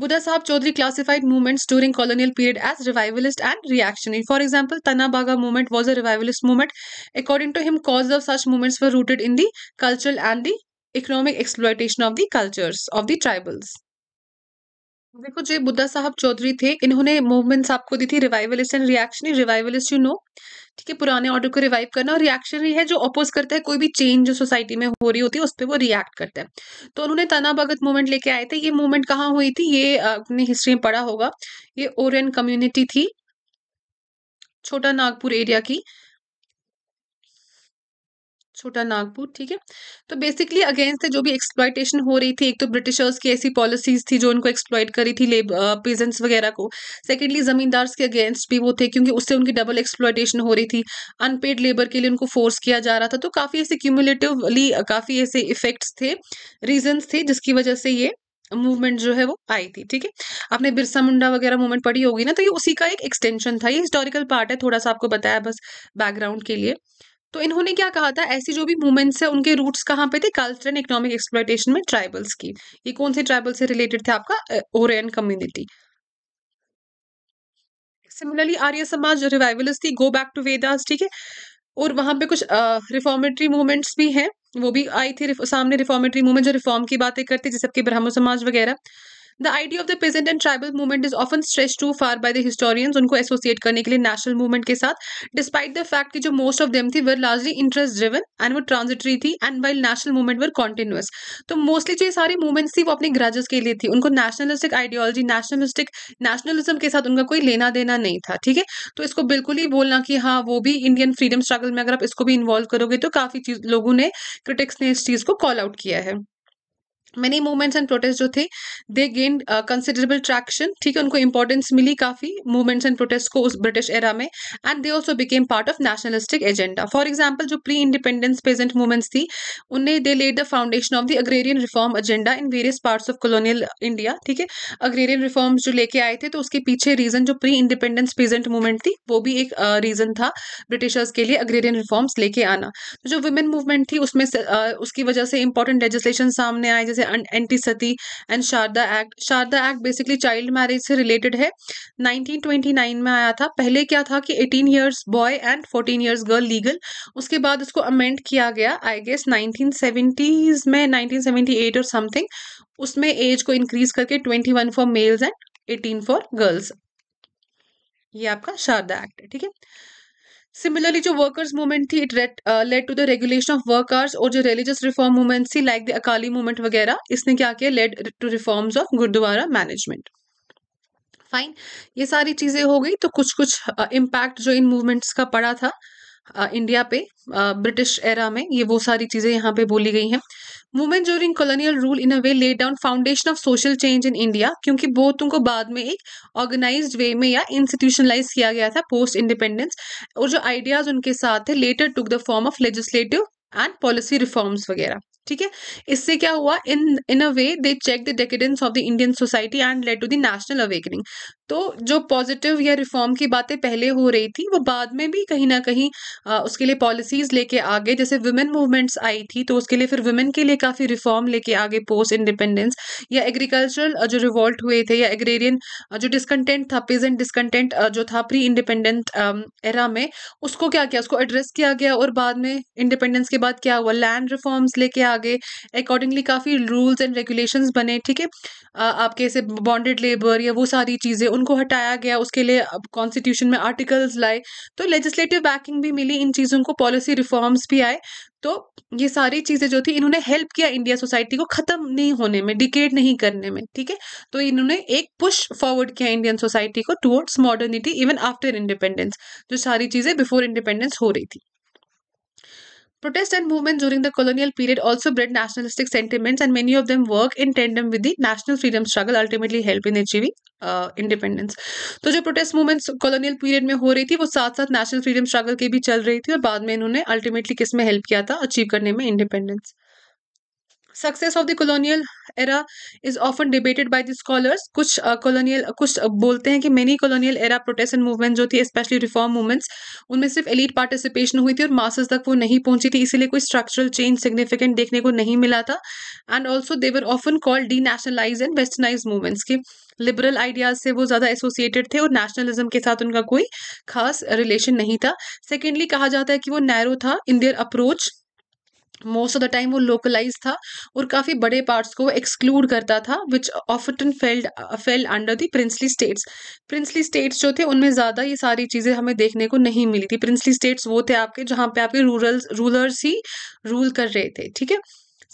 Buddha Saheb Chaudhary classified movements during colonial period as revivalist and reactionary for example Tana बागा movement was a revivalist movement according to him cause of such movements were rooted in the culture and the economic exploitation of the cultures of the tribals देखो जो बुद्धा साहब चौधरी थे इन्होंने movements आपको दी थी revivalist and reactionary revivalist you know ठीक है पुराने ऑर्डर को रिवाइव करना और रिएक्शनरी है जो अपोज करता है कोई भी चेंज जो सोसाइटी में हो रही होती है उस पर वो रिएक्ट करता है तो उन्होंने तना भगत मूवमेंट लेके आए थे ये मूवमेंट कहाँ हुई थी ये अपने हिस्ट्री में पढ़ा होगा ये ओरियन कम्युनिटी थी छोटा नागपुर एरिया की छोटा नागपुर ठीक है तो बेसिकली अगेंस्ट जो भी एक्सप्लाइटेशन हो रही थी एक तो ब्रिटिशर्स की ऐसी पॉलिसीज थी जो उनको एक्सप्लाइट करी थी लेब पेजेंट्स वगैरह को सेकेंडली जमींदार्स के अगेंस्ट भी वो थे क्योंकि उससे उनकी डबल एक्सप्लाइटेशन हो रही थी अनपेड लेबर के लिए उनको फोर्स किया जा रहा था तो काफ़ी ऐसे क्यूमुलेटिवली काफ़ी ऐसे इफेक्ट्स थे रीजन्स थे जिसकी वजह से ये मूवमेंट जो है वो आई थी ठीक है आपने बिरसा मुंडा वगैरह मूवमेंट पढ़ी होगी ना तो ये उसी का एक एक्सटेंशन था ये हिस्टोरिकल पार्ट है थोड़ा सा आपको बताया बस बैकग्राउंड के लिए तो इन्होंने क्या कहा था ऐसी जो भी मूवमेंट्स है उनके रूट्स कहाँ पे थे कल्चर एंड इकोनॉमिक एक्सप्लाइटेशन में ट्राइबल्स की ये कौन से ट्राइबल से रिलेटेड थे आपका ओरियन कम्युनिटी सिमिलरली आर्य समाज रिवाइवलिस्ट थी गो बैक टू वेदास ठीक है और वहां पे कुछ रिफॉर्मेटरी मूवमेंट्स भी हैं वो भी आई थी सामने रिफॉर्मेटरी मूवमेंट जो रिफॉर्म की बातें करते जैसे आपके ब्राह्मण समाज वगैरह the idea of the peasant and tribal movement is often stretch too far by the historians उनको एसोसिएट करने के लिए नेशनल मूवमेंट के साथ डिस्पाइट द फैक्ट कि जो मोस्ट ऑफ देम थी were largely interest driven and वो ट्रांजिटरी थी and while national movement were continuous तो मोस्टली जो ये सारी मूवमेंट्स थी वो अपने ग्रजेस के लिए थी उनको नेशनलिस्टिक आइडियोलॉजी नेशनलिस्टिक नेशनलिज्म के साथ उनका कोई लेना देना नहीं था ठीक है तो इसको बिल्कुल ही बोलना कि हाँ वो भी इंडियन फ्रीडम स्ट्रगल में अगर आप इसको भी इन्वॉल्व करोगे तो काफ़ी चीज लोगों ने क्रिटिक्स ने इस चीज़ को कॉल आउट किया है मेनी मूवमेंट्स एंड प्रोटेस्ट जो थे दे गेन कंसिडरेबल ट्रैक्शन ठीक है उनको इंपॉर्टेंस मिली काफ़ी मूवमेंट्स एंड प्रोटेस्ट को उस ब्रिटिश एरा में and they also became part of nationalistic agenda for example जो प्री इंडिपेंडेंस प्रेजेंट मूवमेंट्स थी उन्हें they led the foundation of the agrarian reform agenda in various part of colonial India ठीक है agrarian reforms जो लेके आए थे तो उसके पीछे रीजन जो प्री इंडिपेंडेंस प्रेजेंट मूवमेंट थी वो भी एक रीजन uh, था ब्रिटिशर्स के लिए अग्रेरियन रिफॉर्म्स लेके आना तो जो वुमेन मूवमेंट थी उसमें uh, उसकी वजह से इंपॉर्टेंट लेजिस्लेशन सामने आए जैसे anti sati and Sharda act Sharda act basically child marriage से रिलेटेड है 1929 में आया था पहले क्या था कि 18 years boy and 14 years girl legal उसके बाद उसको अमेंड किया गया आई गेस 1970s में 1978 और समथिंग उसमें एज को इंक्रीज करके 21 for males and 18 for girls ये आपका शारदा एक्ट है ठीक है सिमिलरली जो वर्कर्स मूवमेंट थी it led to the regulation of workers और जो रिलीजियस रिफॉर्म मूवमेंट थी लाइक द अकाली मूवमेंट वगैरह इसने क्या किया led to reforms of gurdwara management fine ये सारी चीज़ें हो गई तो कुछ कुछ इम्पैक्ट uh, जो इन मूवमेंट्स का पड़ा था इंडिया पे ब्रिटिश एरा में ये वो सारी चीज़ें यहाँ पे बोली गई हैं women during colonial rule in a way lay down foundation of social change in India क्योंकि बहुतों को बाद में एक ऑर्गेनाइज वे में या इंस्टीट्यूशनलाइज किया गया था पोस्ट इंडिपेंडेंस और जो आइडियाज़ उनके साथ थे later took the form of legislative and policy reforms वगैरह ठीक है इससे क्या हुआ in in a way they check the decadence of the Indian society and led to the national awakening तो जो पॉजिटिव या रिफॉर्म की बातें पहले हो रही थी वो बाद में भी कहीं ना कहीं आ, उसके लिए पॉलिसीज लेके आगे जैसे वुमेन मूवमेंट्स आई थी तो उसके लिए फिर वुमेन के लिए काफ़ी रिफॉर्म लेके आगे पोस्ट इंडिपेंडेंस या एग्रीकल्चरल जो रिवॉल्ट हुए थे या एग्रेरियन जो डिस्कंटेंट था प्रेजेंट डिस्कंटेंट जो था प्री इंडिपेंडेंट एरा में उसको क्या किया उसको एड्रेस किया गया और बाद में इंडिपेंडेंस के बाद क्या हुआ लैंड रिफॉर्म्स लेके आगे अकॉर्डिंगली काफ़ी रूल्स एंड रेगुलेशंस बने ठीक है आपके से बॉन्डेड लेबर या वो सारी चीज़ें उनको हटाया गया उसके लिए अब कॉन्स्टिट्यूशन में आर्टिकल्स लाए तो लेजिस्लेटिव बैकिंग भी मिली इन चीज़ों को पॉलिसी रिफॉर्म्स भी आए तो ये सारी चीज़ें जो थी इन्होंने हेल्प किया इंडिया सोसाइटी को ख़त्म नहीं होने में डिकेट नहीं करने में ठीक है तो इन्होंने एक पुश फॉरवर्ड किया इंडियन सोसाइटी को towards modernity even after independence जो सारी चीज़ें बिफोर इंडिपेंडेंस हो रही थी and movements during the colonial period also bred nationalistic sentiments, and many of them work in tandem with the national freedom struggle, ultimately helping in achieving independence तो जो protest movements colonial period में हो रही थी वो साथ साथ national freedom struggle के भी चल रही थी और बाद में इन्होंने अल्टीमेटली किस में हेल्प किया था अचीव करने में independence. Success of the colonial era is often debated by the scholars कुछ कॉलोनियल uh, कुछ uh, बोलते हैं कि many colonial era protestant movement जो थी स्पेशली रिफॉर्म मूवमेंट्स उनमें सिर्फ एलिट पार्टिसिपेशन हुई थी और मासस तक वो नहीं पहुंची थी इसीलिए कोई स्ट्रक्चरल चेंज सिग्निफिकेंट देखने को नहीं मिला था and also they were often called denationalize and westernize movements की लिबरल आइडियाज से वो ज्यादा एसोसिएटेड थे और नेशनलिज्म के साथ उनका कोई खास रिलेशन नहीं था सेकेंडली कहा जाता है कि वो नैरो था in their approach most of the time वो लोकलाइज था और काफ़ी बड़े पार्ट्स को एक्सक्लूड करता था which often failed fell under the princely states princely states जो थे उनमें ज़्यादा ये सारी चीज़ें हमें देखने को नहीं मिली थी प्रिंसली स्टेट्स वो थे आपके जहाँ पे आपके रूरल रूलर्स ही रूल कर रहे थे ठीक है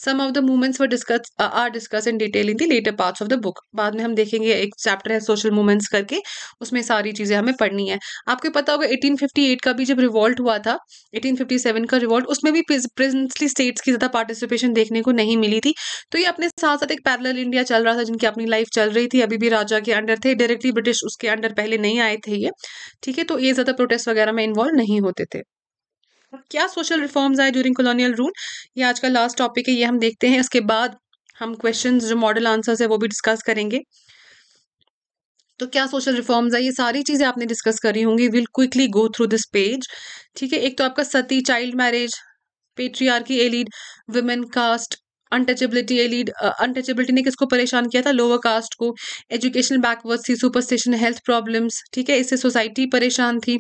some of the movements were discuss are discuss in detail in the later parts of the book बाद में हम देखेंगे एक चैप्टर है सोशल मूवमेंट्स करके उसमें सारी चीज़ें हमें पढ़नी है आपको पता होगा 1858 का भी जब रिवॉल्ट हुआ था 1857 का रिवॉल्ट उसमें भी प्रिंसली स्टेट्स की ज़्यादा पार्टिसिपेशन देखने को नहीं मिली थी तो ये अपने साथ साथ एक पैरल इंडिया चल रहा था जिनकी अपनी लाइफ चल रही थी अभी भी राजा के अंडर थे डायरेक्टली ब्रिटिश उसके अंडर पहले नहीं आए थे ये ठीक है तो ये ज़्यादा प्रोटेस्ट वगैरह में इन्वॉल्व नहीं होते थे क्या सोशल रिफॉर्म्स आए ड्यूरिंग कॉलोनियल रूल ये आज का लास्ट टॉपिक है ये हम देखते हैं उसके बाद हम क्वेश्चन जो मॉडल आंसर्स है वो भी डिस्कस करेंगे तो क्या सोशल रिफॉर्म्स आई ये सारी चीज़ें आपने डिस्कस करी होंगी will quickly go through this page ठीक है एक तो आपका सती child marriage patriarchy allied women caste untouchability allied untouchability ने किसको परेशान किया था लोअर कास्ट को एजुकेशन बैकवर्ड्स थी सुपरस्टिशन हेल्थ प्रॉब्लम्स ठीक है इससे सोसाइटी परेशान थी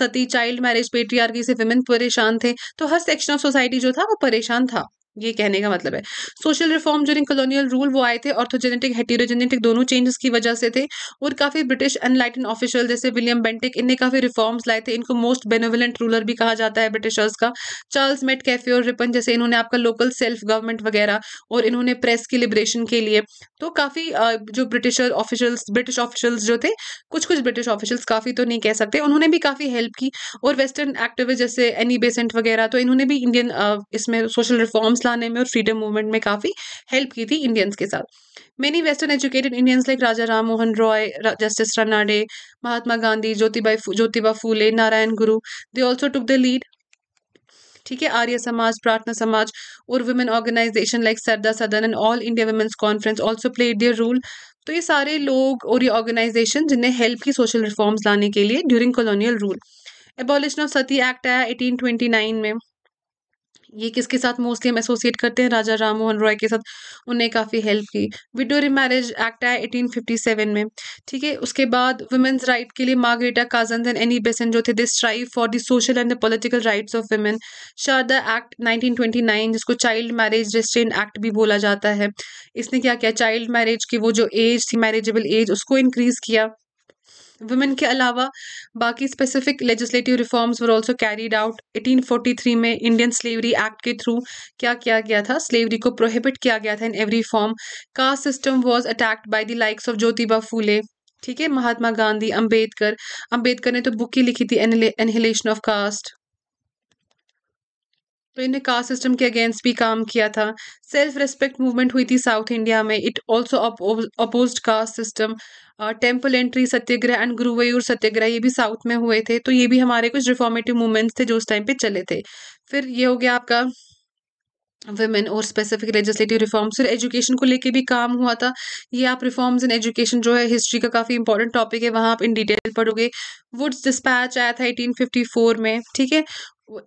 सती चाइल्ड मैरिज पेट्रियार्की से वुमेन परेशान थे तो हर सेक्शन ऑफ सोसाइटी जो था वो परेशान था ये कहने का मतलब है social reform during colonial rule वो आए थे ऑर्थोजेनेटिक हेटीरोजेनेटिक दोनों चेंजेस की वजह से थे और काफ़ी ब्रिटिश अनलाइटन ऑफिशियल जैसे विलियम बेंटिक इनने काफ़ी रिफॉर्म्स लाए थे इनको मोस्ट बेनोवलेंट रूलर भी कहा जाता है ब्रिटिशर्स का चार्ल्स मेट कैफे और रिपन जैसे इन्होंने आपका लोकल सेल्फ गवर्नमेंट वगैरह और इन्होंने प्रेस की लिबरेशन के लिए तो काफ़ी जो ब्रिटिशर ऑफिशियल्स ब्रिटिश ऑफिशियल्स जो थे कुछ कुछ ब्रिटिश ऑफिशियल्स काफ़ी तो नहीं कह सकते उन्होंने भी काफ़ी हेल्प की और वेस्टर्न एक्टिविस्ट जैसे एनी बेसेंट वगैरह तो इन्होंने भी इंडियन इसमें सोशल रिफॉर्म्स लाने में और फ्रीडम मूवमेंट में काफ़ी हेल्प की थी इंडियंस के साथ many western educated Indians like Raja Ram Mohan Roy justice Ranade Mahatma Gandhi Jyotibai Jyotiba Phule Narayana Guru they also took the lead ठीक है आर्य समाज प्रार्थना समाज और women organisation like Sarda Sadan and all India women's conference also played their role तो ये सारे लोग और ये ऑर्गेनाइजेशन जिन्हें हेल्प की सोशल रिफॉर्म्स लाने के लिए during colonial rule abolition of sati act आया एटीन ट्वेंटी नाइन में ये किसके साथ मोस्टली हम एसोसिएट करते हैं राजा राम मोहन रॉय के साथ उन्हें काफ़ी हेल्प की विडो मैरिज एक्ट आया सेवन में ठीक है उसके बाद वुमेंस राइट के लिए मार्गरेटा काजन एंड एनी बेसन जो थे they strive for the social and the political rights of women Sharda act nine जिसको चाइल्ड मैरिज रेस्ट्रेन एक्ट भी बोला जाता है इसने क्या किया चाइल्ड मैरिज की वो जो एज थी मैरिजेबल एज उसको इंक्रीज किया वुमेन के अलावा बाकी specific legislative reforms were also carried out 1843 में इंडियन स्लेवरी एक्ट के थ्रू क्या किया गया था स्लेवरी को प्रोहिबिट किया गया था in every form caste system was attacked by the likes of Jyotiba Phule ठीक है महात्मा गांधी अम्बेडकर अम्बेडकर ने तो बुक ही लिखी थी एनहिलेशन ऑफ कास्ट तो इन्हें कास्ट सिस्टम के अगेंस्ट भी काम किया था सेल्फ रेस्पेक्ट मूवमेंट हुई थी साउथ इंडिया में it also oppose caste system temple entry satyagraha and Guruvayur satyagraha ये भी साउथ में हुए थे तो ये भी हमारे कुछ रिफॉर्मेटिव मूवमेंट्स थे जो उस टाइम पे चले थे फिर ये हो गया आपका वेमेन और स्पेसिफिक लेजिस्लेटिव रिफॉर्म्स फिर एजुकेशन को लेके भी काम हुआ था ये आप रिफॉर्म्स इन एजुकेशन जो है हिस्ट्री का काफ़ी इंपॉर्टेंट टॉपिक है वहाँ आप इन डिटेल पढ़ोगे वुड्स डिस्पैच आया था 1854 में ठीक है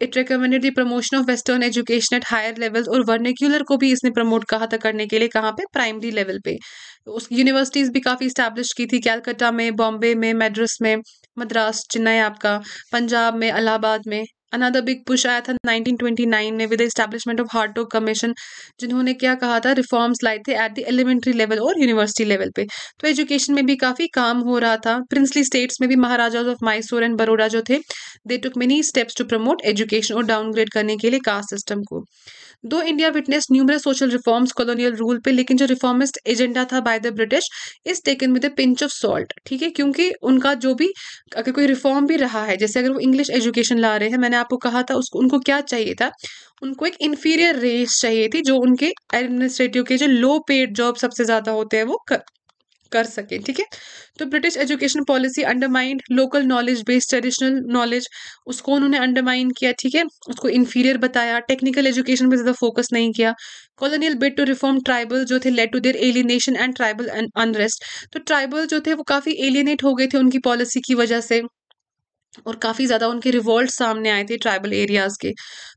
it recommended the promotion of western education at higher levels और वर्निक्यूलर को भी इसने प्रमोट कहा था करने के लिए कहाँ पे प्राइमरी लेवल पे तो उस यूनिवर्सिटीज़ भी काफ़ी इस्टेब्लिश की थी कैलकाटा में बॉम्बे में मेड्रस में मद्रास चेन्नई आपका पंजाब में अलाहाबाद में अनदर बिग पुश आया था 1929 में with establishment of Hartog commission जिन्होंने क्या कहा था रिफॉर्म्स लाए थे एट द एलिमेंट्री लेवल और यूनिवर्सिटी लेवल पे तो एजुकेशन में भी काफ़ी काम हो रहा था प्रिंसली स्टेट्स में भी महाराजाज ऑफ माइसोर एंड बड़ोडा जो थे they took many steps to promote education और डाउनग्रेड करने के लिए कास्ट सिस्टम को though India witness numerous social reforms colonial rule पे लेकिन जो रिफॉर्मिस्ट एजेंडा था by the British is taken with a pinch of salt ठीक है क्योंकि उनका जो भी अगर कोई रिफॉर्म भी रहा है जैसे अगर वो इंग्लिश एजुकेशन ला रहे हैं मैंने आपको कहा था उसको उनको क्या चाहिए था उनको एक इन्फीरियर रेस चाहिए थी जो उनके एडमिनिस्ट्रेटिव के जो लो पेड जॉब सबसे ज़्यादा होते हैं वो कर, कर सकें ठीक है तो British education policy undermined local knowledge based traditional knowledge उसको उन्होंने अंडरमाइन किया ठीक है उसको इन्फीरियर बताया टेक्निकल एजुकेशन पर ज़्यादा फोकस नहीं किया colonial bid to reform tribal जो थे led to their alienation and tribal unrest तो ट्राइबल जो थे वो काफ़ी एलिनेट हो गए थे उनकी पॉलिसी की वजह से और काफ़ी ज़्यादा उनके रिवॉल्ट सामने आए थे ट्राइबल एरियाज़ के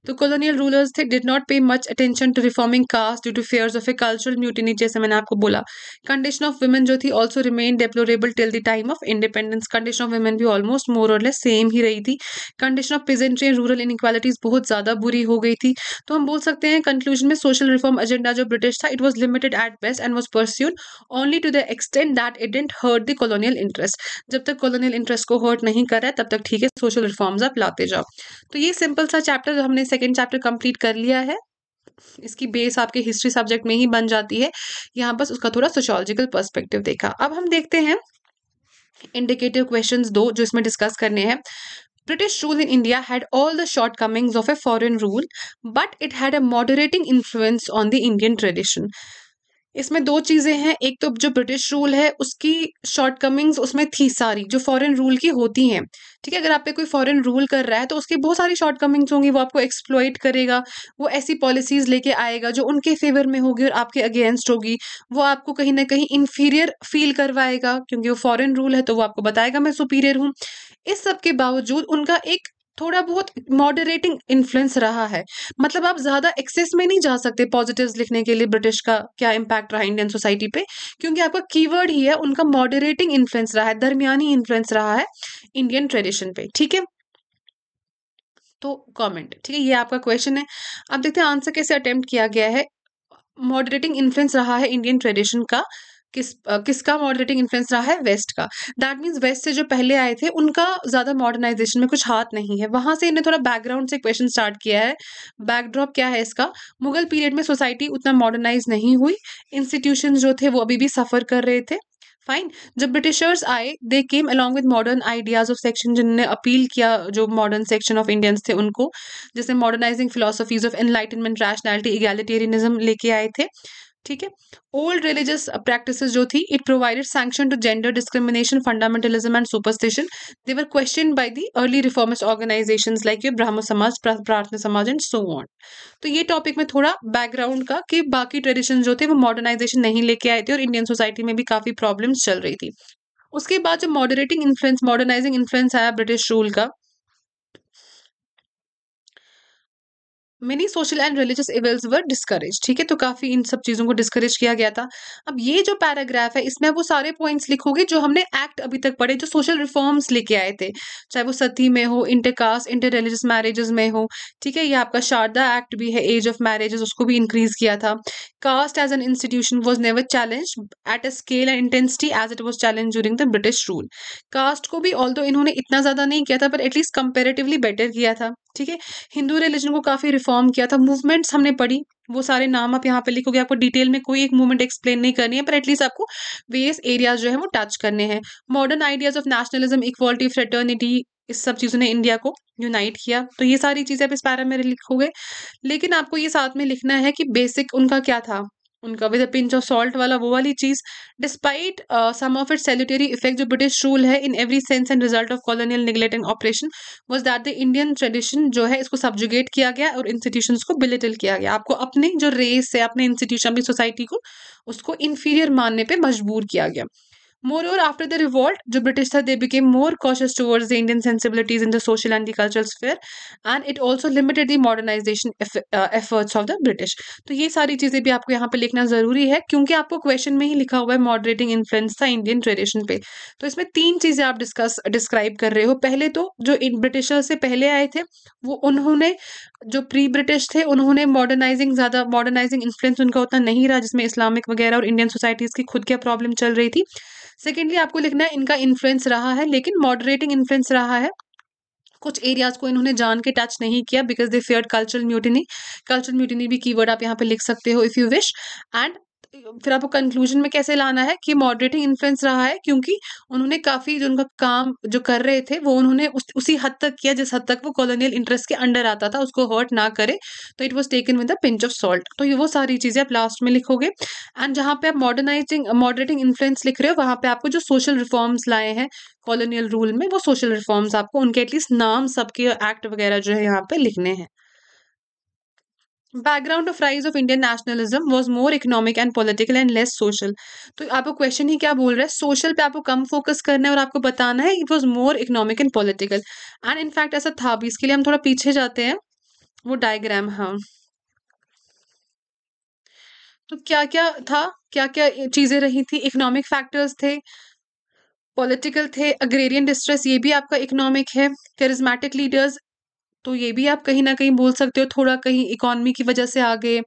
तो कॉलोनियल रूलर्स थे did not pay much attention to reforming caste due to fears of a cultural mutiny जैसे मैंने आपको बोला कंडीशन ऑफ वुमेन जो थी also remain deplorable till the time of independence condition of women भी almost more और less same ही रही थी condition of peasantry and rural inequalities बहुत ज़्यादा बुरी हो गई थी तो हम बोल सकते हैं कंक्लूजन में सोशल रिफॉर्म एजेंडा जो ब्रिटिश था it was limited at best and was pursued only to the extent that it didn't hurt the colonial interest जब तक कॉलोनियल इंटरेस्ट को हर्ट नहीं कर रहा है तब तक ठीक है सोशल रिफॉर्म्स आप लाते जाओ तो ये सिंपल सा चैप्टर हमने सेकेंड चैप्टर कंप्लीट कर लिया है इसकी बेस आपके हिस्ट्री सब्जेक्ट में ही बन जाती है यहाँ बस उसका थोड़ा सोशोलॉजिकल पर्सपेक्टिव देखा अब हम देखते हैं इंडिकेटिव क्वेश्चन दो जो इसमें डिस्कस करने हैं British rule in India had all the shortcomings of a foreign rule, but it had a moderating influence on the Indian tradition. इसमें दो चीज़ें हैं एक तो जो ब्रिटिश रूल है उसकी शॉर्टकमिंग्स उसमें थी सारी जो फॉरेन रूल की होती हैं ठीक है अगर आप पे कोई फॉरेन रूल कर रहा है तो उसकी बहुत सारी शॉर्टकमिंग्स होंगी वो आपको एक्सप्लोइट करेगा वो ऐसी पॉलिसीज़ लेके आएगा जो उनके फेवर में होगी और आपके अगेंस्ट होगी वो आपको कहीं ना कहीं इन्फीरियर फील करवाएगा क्योंकि वो फ़ॉरन रूल है तो वो आपको बताएगा मैं सुपीरियर हूँ इस सब के बावजूद उनका एक थोड़ा बहुत मॉडरेटिंग इन्फ्लुएंस रहा है मतलब आप ज़्यादा एक्सेस में नहीं जा सकते पॉजिटिव्स लिखने के लिए ब्रिटिश का क्या इम्पैक्ट रहा इंडियन सोसाइटी पे क्योंकि आपका कीवर्ड ही है उनका मॉडरेटिंग इन्फ्लुएंस रहा है दरमियानी इन्फ्लुएंस रहा है इंडियन ट्रेडिशन पे ठीक है तो कमेंट ठीक है ये आपका क्वेश्चन है अब देखते हैं आंसर कैसे अटेम्प्ट किया गया है मॉडरेटिंग इन्फ्लुएंस रहा है इंडियन ट्रेडिशन का किस किसका मॉडरेटिंग इन्फ्लुएंस रहा है वेस्ट का दैट मीन्स वेस्ट से जो पहले आए थे उनका ज़्यादा मॉडर्नाइजेशन में कुछ हाथ नहीं है वहाँ से इन्हें थोड़ा बैकग्राउंड से क्वेश्चन स्टार्ट किया है बैकड्रॉप क्या है इसका मुगल पीरियड में सोसाइटी उतना मॉडर्नाइज नहीं हुई इंस्टीट्यूशन जो थे वो अभी भी सफ़र कर रहे थे फाइन जब ब्रिटिशर्स आए they came along with modern ideas of section जिनने अपील किया जो मॉडर्न सेक्शन ऑफ इंडियंस थे उनको जैसे modernizing philosophies of enlightenment rationality egalitarianism लेके आए थे ठीक है ओल्ड रिलीजियस प्रैक्टिस जो थी it provided sanction to gender discrimination fundamentalism and superstition they were question by the early reformist organisation like you Brahmo Samaj प्रार्थना समाज एंड सो ऑन तो ये टॉपिक में थोड़ा बैकग्राउंड का कि बाकी ट्रेडिशन जो थे वो मॉडर्नाइजेशन नहीं लेके आए थे और इंडियन सोसाइटी में भी काफ़ी प्रॉब्लम्स चल रही थी उसके बाद जो मॉडरेटिंग इन्फ्लुएंस मॉडर्नाइजिंग इन्फ्लुएंस आया ब्रिटिश रूल का many social and religious events were discourage ठीक है तो काफ़ी इन सब चीज़ों को डिस्करेज किया गया था अब ये जो पैराग्राफ है इसमें वो सारे पॉइंट्स लिखोगे जो हमने एक्ट अभी तक पढ़े जो सोशल रिफॉर्म्स लेके आए थे चाहे वो सती में हो इंटरकास्ट इंटर रिलीजियस मैरेजेस में हो ठीक है ये आपका शारदा एक्ट भी है एज ऑफ मैरिजेज उसको भी इंक्रीज किया था caste as an institution was never challenge at a scale and intensity as it was challenge during the British rule caste को भी ऑल इन्होंने इतना ज़्यादा नहीं किया था पर एटलीस्ट कंपेरेटिवली बेटर किया था ठीक है हिंदू रिलीजन को काफ़ी रिफॉर्म किया था मूवमेंट्स हमने पढ़ी वो सारे नाम आप यहाँ पे लिखोगे आपको डिटेल में कोई एक मूवमेंट एक्सप्लेन नहीं करनी है पर एटलीस्ट आपको वेरियस एरियाज जो है वो टच करने हैं modern ideas of nationalism equality fraternity इस सब चीज़ों ने इंडिया को यूनाइट किया तो ये सारी चीज़ें आप इस पैरा में लिखोगे लेकिन आपको ये साथ में लिखना है कि बेसिक उनका क्या था उनका विद पिंच ऑफ सॉल्ट वाला वो वाली चीज़ despite some of it salutary effect जो ब्रिटिश रूल है in every sense and result of colonial neglect and operation was that the Indian tradition जो है इसको सब्जुगेट किया गया और इंस्टीट्यूशन को बिलिटल किया गया आपको अपने जो रेस है अपने इंस्टीट्यूशन अपनी सोसाइटी को उसको इन्फीरियर मानने पर मजबूर किया गया Moreover, after the revolt, the British they became more cautious towards the Indian sensibilities in the social and the cultural sphere, and it also limited the modernization uh, efforts of the British. तो ये सारी चीज़ें भी आपको यहाँ पे लिखना ज़रूरी है क्योंकि आपको क्वेश्चन में ही लिखा हुआ है मॉडरेटिंग इन्फ्लुएंस था इंडियन ट्रेडिशन पे तो इसमें तीन चीज़ें आप डिस्कस डिस्क्राइब कर रहे हो पहले तो जो ब्रिटिशर से पहले आए थे वो उन्होंने जो प्री ब्रिटिश थे उन्होंने मॉडर्नाइजिंग ज़्यादा मॉडर्नाइजिंग इन्फ्लुएंस उनका उतना नहीं रहा जिसमें इस्लामिक वगैरह और इंडियन सोसाइटीज़ की खुद क्या प्रॉब्लम चल रही थी सेकेंडली आपको लिखना है इनका इन्फ्लुएंस रहा है लेकिन मॉडरेटिंग इन्फ्लुएंस रहा है कुछ एरियाज को इन्होंने जान के टच नहीं किया because they fear cultural mutiny cultural mutiny भी कीवर्ड आप यहाँ पे लिख सकते हो इफ़ यू विश एंड फिर आपको कंक्लूजन में कैसे लाना है कि मॉडरेटिंग इन्फ्लुएंस रहा है क्योंकि उन्होंने काफ़ी जो उनका काम जो कर रहे थे वो उन्होंने उस, उसी हद तक किया जिस हद तक वो कॉलोनियल इंटरेस्ट के अंडर आता था उसको हर्ट ना करे तो it was taken with a pinch of salt तो ये वो सारी चीज़ें आप लास्ट में लिखोगे एंड जहाँ पे आप मॉडर्नाइजिंग मॉडरेटिंग इन्फ्लुएंस लिख रहे हो वहाँ पे आपको जो सोशल रिफॉर्म्स लाए हैं कॉलोनियल रूल में वो सोशल रिफॉर्म्स आपको उनके एटलीस्ट नाम सबके एक्ट वगैरह जो है यहाँ पे लिखने हैं background of rise of Indian nationalism was more economic and political and less social तो आपको क्वेश्चन ही क्या बोल रहा है सोशल पे आपको कम फोकस करना है और आपको बताना है it was more economic and political and in fact ऐसा था भी इसके लिए हम थोड़ा पीछे जाते हैं वो डायग्राम हाँ तो क्या क्या था क्या क्या चीज़ें रही थी इकोनॉमिक फैक्टर्स थे पॉलिटिकल थे अग्रेरियन डिस्ट्रेस ये भी आपका इकोनॉमिक है करिज्मेटिक लीडर्स तो ये भी आप कहीं ना कहीं बोल सकते हो थोड़ा कहीं इकोनॉमी की वजह से आगे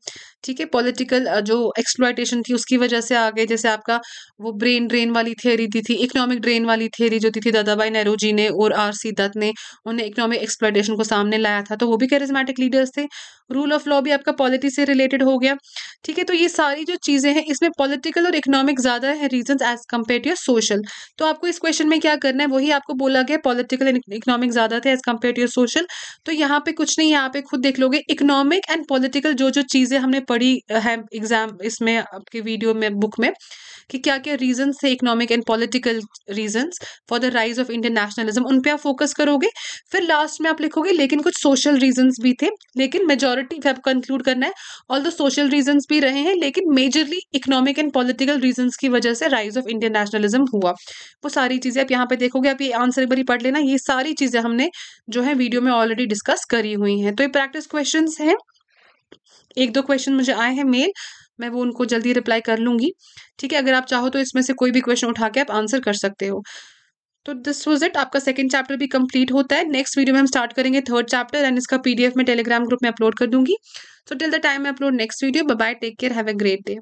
ठीक है पॉलिटिकल जो एक्सप्लॉयटेशन थी उसकी वजह से आ गए जैसे आपका वो ब्रेन ड्रेन वाली थ्योरी दी थी इकोनॉमिक ड्रेन वाली थ्योरी जो दी थी दादाबाई नेहरू जी ने और आर सी दत्त ने उन्हें इकोनॉमिक एक्सप्लॉयटेशन को सामने लाया था तो वो भी कैरिज्मेटिक लीडर्स थे रूल ऑफ लॉ भी आपका पॉलिटी से रिलेटेड हो गया ठीक है तो ये सारी जो चीज़ें हैं इसमें पॉलिटिकल और इकोनॉमिक ज़्यादा है reason as compare to your social तो आपको इस क्वेश्चन में क्या करना है वही आपको बोला गया पॉलिटिकल एंड इकोनॉमिक ज़्यादा थे as compare to your social तो यहाँ पे कुछ नहीं यहाँ पे खुद देख लोगे इकोनॉमिक एंड पॉलिटिकल जो जो चीज़ें हमने पढ़ी है एग्जाम इसमें आपके वीडियो में बुक में कि क्या क्या रीजंस थे economic and political reasons for the rise of Indian nationalism उन पे आप फोकस करोगे फिर लास्ट में आप लिखोगे लेकिन कुछ सोशल रीजंस भी थे लेकिन मेजोरिटी आप कंक्लूड करना है ऑल द सोशल रीजंस भी रहे हैं लेकिन majorly economic and political reasons की वजह से राइज ऑफ इंडियन नेशनलिज्म हुआ वो सारी चीज़ें आप यहाँ पे देखोगे आप ये आंसर बड़ी पढ़ लेना ये सारी चीज़ें हमने जो है वीडियो में ऑलरेडी डिस्कस करी हुई हैं तो ये प्रैक्टिस क्वेश्चन हैं एक दो क्वेश्चन मुझे आए हैं मेल मैं वो उनको जल्दी रिप्लाई कर लूंगी ठीक है अगर आप चाहो तो इसमें से कोई भी क्वेश्चन उठा के आप आंसर कर सकते हो तो दिस वॉज इट आपका सेकंड चैप्टर भी कंप्लीट होता है नेक्स्ट वीडियो में हम स्टार्ट करेंगे थर्ड चैप्टर एंड इसका पीडीएफ में टेलीग्राम ग्रुप में अपलोड कर दूंगी so till the time I upload next video bye take care have a great day